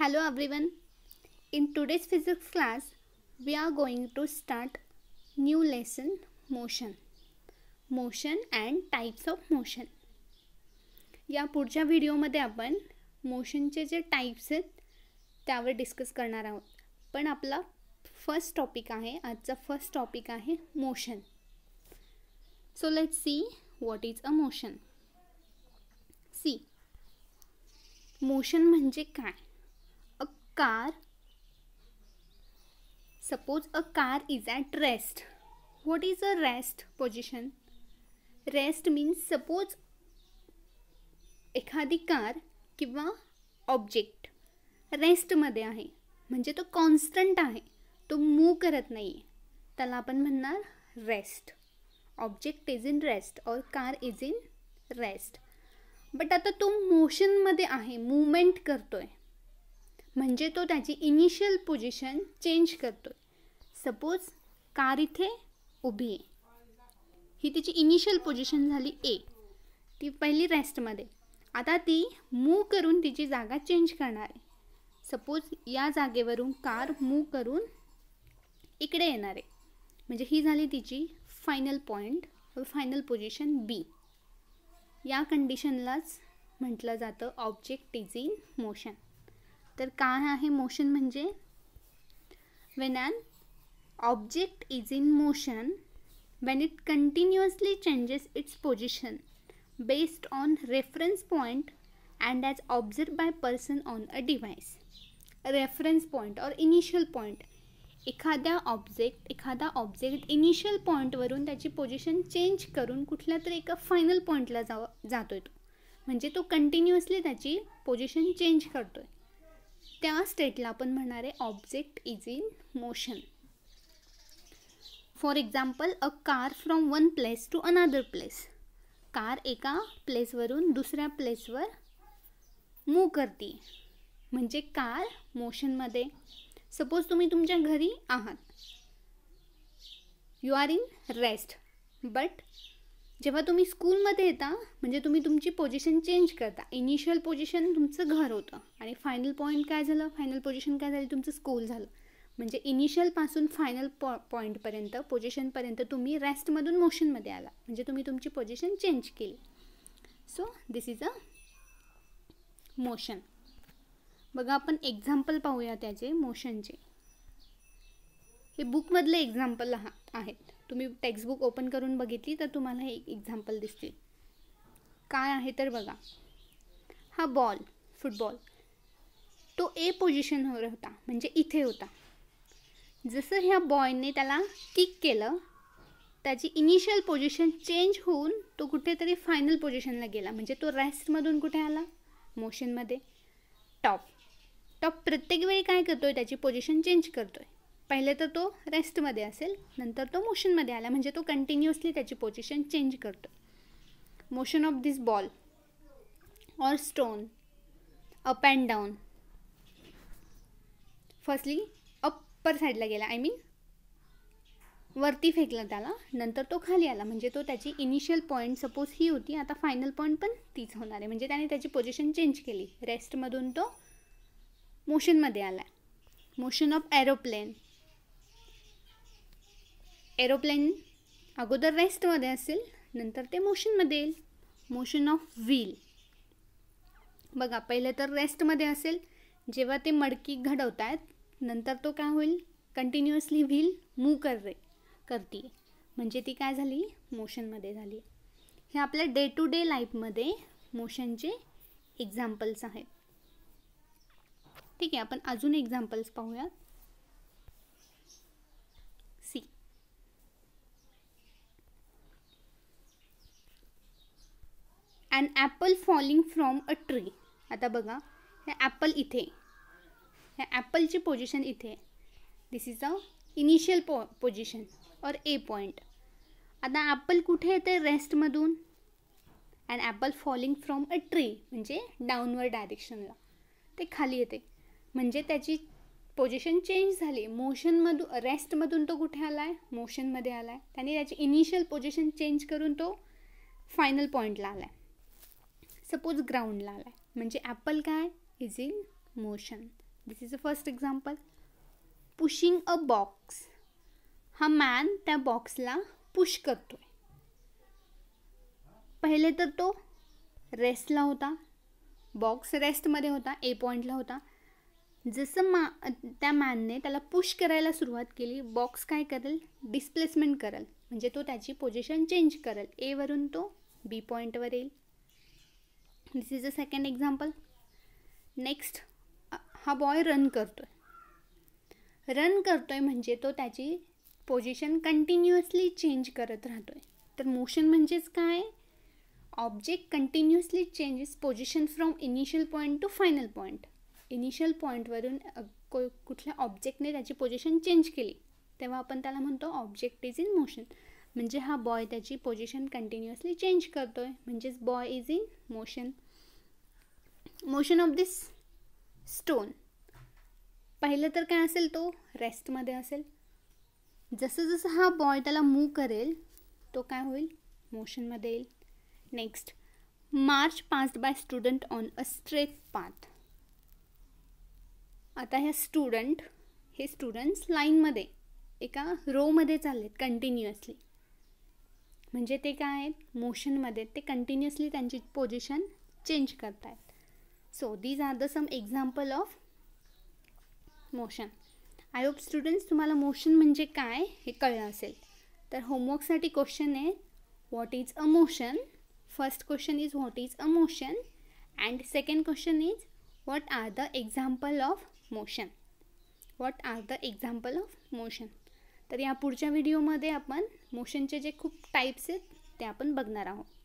Hello everyone. In today's physics class we are going to start new lesson motion motion and types of motion या पुढच्या व्हिडिओमध्ये आपण मोशनचे जे types आहेत त्यावर डिस्कस करणार आहोत पण आपला फर्स्ट टॉपिक आहे आजचा फर्स्ट टॉपिक आहे motion so let see what is a motion see motion म्हणजे काय car suppose a car is at rest what is a rest position rest means suppose एखादी कार किंवा ऑब्जेक्ट रेस्टमध्ये आहे म्हणजे तो कॉन्स्टंट आहे तो मूव करत नाही आहे त्याला आपण म्हणणार rest object is in rest और car is in rest but आता तो मोशनमध्ये आहे मूवमेंट करतो आहे म्हणजे तो त्याची इनिशियल पोझिशन चेंज करतो सपोज कार इथे उभी आहे ही तिची इनिशियल पोझिशन झाली ए ती पहिली रेस्टमध्ये आता ती मूव करून तिची जागा चेंज करणार आहे सपोज या जागेवरून कार मूव करून इकडे येणार आहे म्हणजे ही झाली तिची final point final position B या कंडिशनलाच म्हटलं जातं ऑब्जेक्ट इज इन मोशन तर काय आहे मोशन म्हणजे when an object is in motion when it continuously changes its position based on reference point and as observe by person on a device reference point or initial point एखाद्या object एखादा object initial पॉईंटवरून त्याची position change करून कुठल्या तरी एका final पॉईंटला जाव जातो आहे तो म्हणजे तो कंटिन्युअसली त्याची पोझिशन चेंज करतो आहे त्या स्टेटला आपण म्हणणार आहे object is in motion for example a car from one place to another place car एका प्लेसवरून दुसऱ्या प्लेसवर मूव करते म्हणजे कार मोशनमध्ये सपोज तुम्ही तुमच्या घरी आहात you are in rest but जेव्हा तुम्ही स्कूलमध्ये येता म्हणजे तुम्ही तुमची पोझिशन चेंज करता इनिशियल पोझिशन तुमचं घर होतं आणि फायनल पॉईंट काय झालं फायनल पोझिशन काय झाली तुमचं स्कूल झालं म्हणजे इनिशियलपासून फायनल पॉ पॉईंटपर्यंत पोझिशनपर्यंत तुम्ही रेस्टमधून मोशनमध्ये आला म्हणजे तुम्ही तुमची पोझिशन चेंज केली so this is a motion बघा आपण एक्झाम्पल पाहूया त्याचे मोशनचे हे बुकमधले एक्झाम्पल आहेत तुम्ही टेक्स्टबुक ओपन करून बघितली तर तुम्हाला एक एक्झाम्पल दिसतील काय आहे तर बघा हा बॉल फुटबॉल तो ए पोझिशनवर होता म्हणजे इथे होता जसं ह्या बॉयने त्याला किक केलं त्याची इनिशियल पोझिशन चेंज होऊन तो कुठेतरी फायनल पोझिशनला गेला म्हणजे तो रेस्टमधून कुठे आला मोशनमध्ये टॉप टॉप प्रत्येक वेळी काय करतो आहे त्याची पोझिशन चेंज करतो आहे पहिले तर तो रेस्टमध्ये असेल नंतर तो मोशनमध्ये आला म्हणजे तो कंटिन्युअसली त्याची पोझिशन चेंज करतो motion of this ball or stone up and down firstly upper साईडला गेला आय I मीन mean, वरती फेकला त्याला नंतर तो खाली आला म्हणजे तो त्याची इनिशियल पॉईंट सपोज ही होती आता फायनल पॉईंट पण तीच होणार आहे म्हणजे त्याने त्याची पोझिशन चेंज केली रेस्टमधून तो मोशनमध्ये आला मोशन ऑफ एरोप्लेन एरोप्लेन अगोदर रेस्टमध्ये असेल नंतर ते मोशनमध्ये येईल मोशन ऑफ व्हील बघा पहिले तर रेस्टमध्ये असेल जेव्हा ते मडकी घडवत आहेत नंतर तो काय होईल कंटिन्युअसली व्हील मूव कर रे करते म्हणजे ती काय झाली मोशनमध्ये झाली हे आपल्या डे टू डे लाईफमध्ये मोशनचे एक्झाम्पल्स आहेत ठीक आहे आपण अजून एक्झाम्पल्स पाहूयात and apple falling from a tree आता बघा हे ॲपल इथे ह्या ॲपलची पोझिशन इथे this is a initial po position और ए पॉईंट आता ॲपल कुठे येते रेस्टमधून and apple falling from a tree म्हणजे डाऊनवर डायरेक्शनला ते खाली येते म्हणजे त्याची पोझिशन चेंज झाली मोशनमधून रेस्टमधून तो कुठे आला आहे मोशनमध्ये आला आहे त्याने त्याची इनिशियल पोझिशन चेंज करून तो फायनल पॉईंटला आला आहे सपोज ग्राउंडला आला आहे म्हणजे ॲपल काय is in motion this is a first example pushing a box हा मॅन त्या बॉक्सला पुश करतो आहे पहिले तर तो रेस्टला होता बॉक्स रेस्टमध्ये होता ए पॉईंटला होता जसं मा त्या मॅनने त्याला पुश करायला सुरुवात केली बॉक्स काय करेल डिस्प्लेसमेंट करेल म्हणजे तो त्याची पोझिशन चेंज करेल एवरून तो बी पॉईंटवर येईल this is a second example next हा बॉय रन करतो आहे रन करतो आहे म्हणजे तो त्याची पोजिशन कंटिन्युअसली चेंज करत राहतो आहे तर मोशन म्हणजेच काय object continuously changes position from initial point to final point initial पॉईंटवरून कुठल्या ऑब्जेक्टने त्याची पोजिशन चेंज केली तेव्हा आपण त्याला म्हणतो ऑब्जेक्ट इज इन मोशन म्हणजे हा बॉय त्याची पोझिशन कंटिन्युअसली चेंज करतो आहे म्हणजेच boy is in motion motion of this stone पहिलं तर काय असेल तो रेस्टमध्ये असेल जसं जसं हा बॉय त्याला मूव करेल तो काय होईल मोशनमध्ये येईल next march past by student on a straight path आता ह्या स्टुडंट हे स्टुडंट्स लाईनमध्ये एका रोमध्ये चाललेत कंटिन्युअसली म्हणजे ते काय आहेत मोशनमध्ये ते कंटिन्युअसली त्यांची पोझिशन चेंज करत आहेत so these are the some example of motion I hope students तुम्हाला मोशन म्हणजे काय हे कळलं असेल तर होमवर्कसाठी क्वेश्चन आहे what is a motion first question is what is a motion and second question is what are the example of motion what are the example of motion तर या पुढच्या व्हिडिओमध्ये आपण मोशनचे जे खूप टाईप्स आहेत ते आपण बघणार आहोत